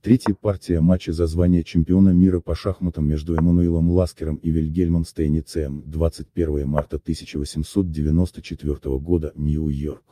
Третья партия матча за звание чемпиона мира по шахматам между Эммануилом Ласкером и Вильгельмом Стейницем, 21 марта 1894 года, Нью-Йорк.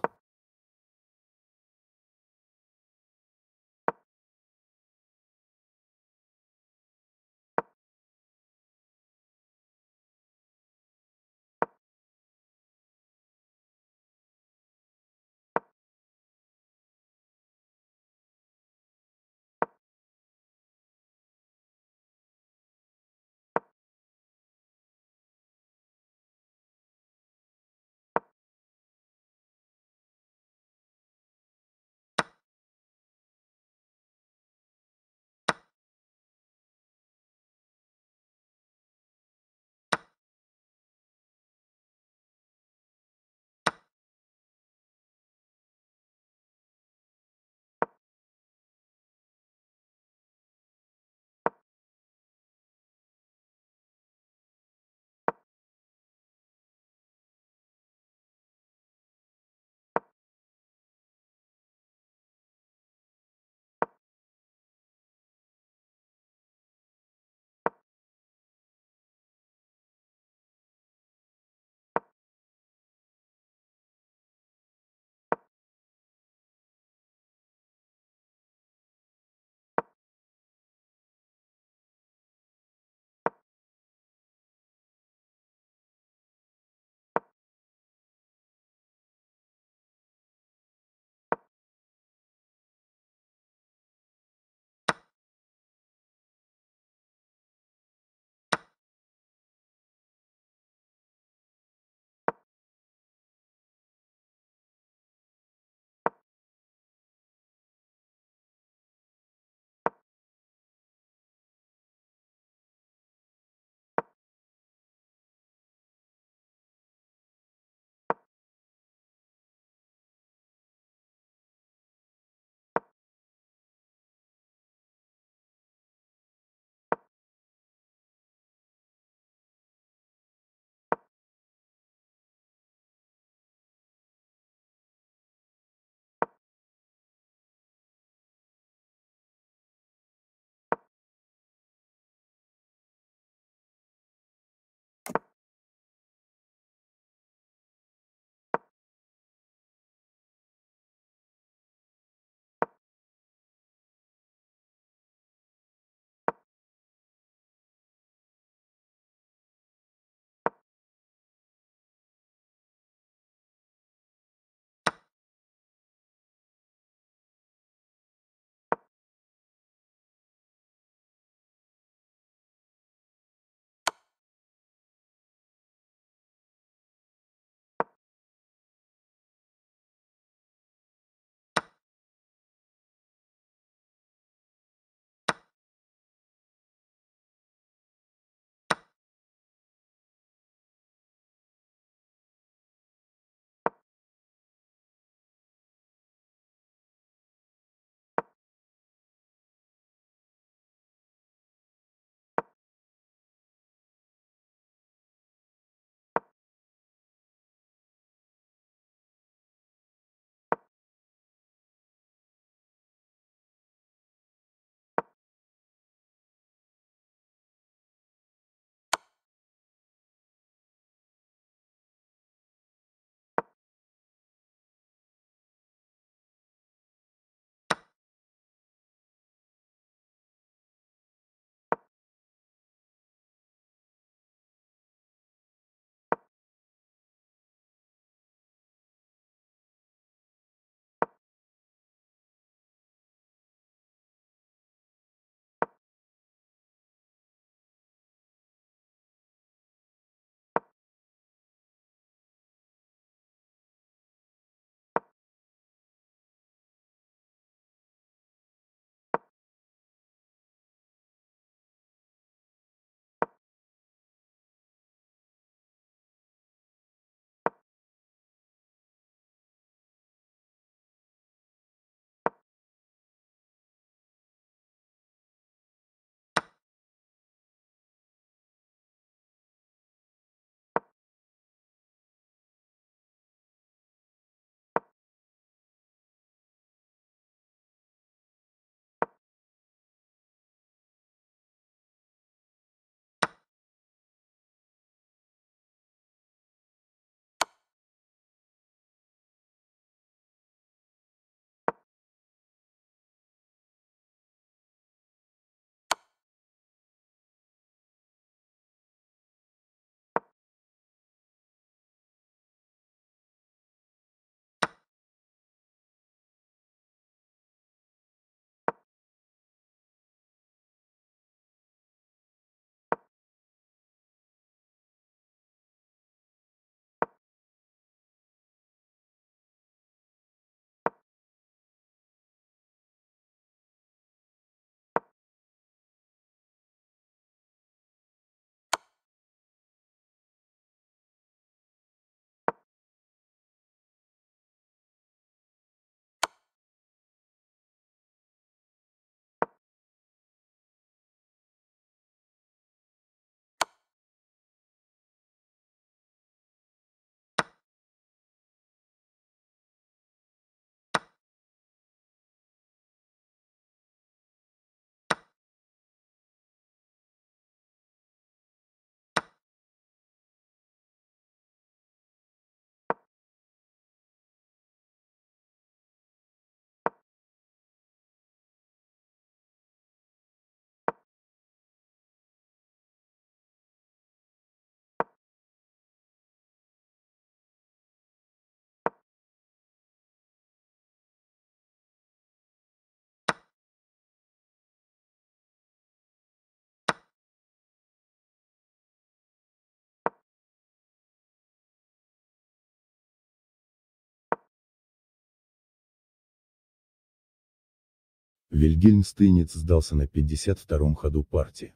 Вильгельм Стейниц сдался на 52-м ходу партии.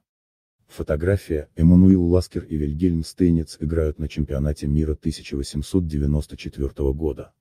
Фотография, Эммануил Ласкер и Вильгельм Стейниц играют на чемпионате мира 1894 года.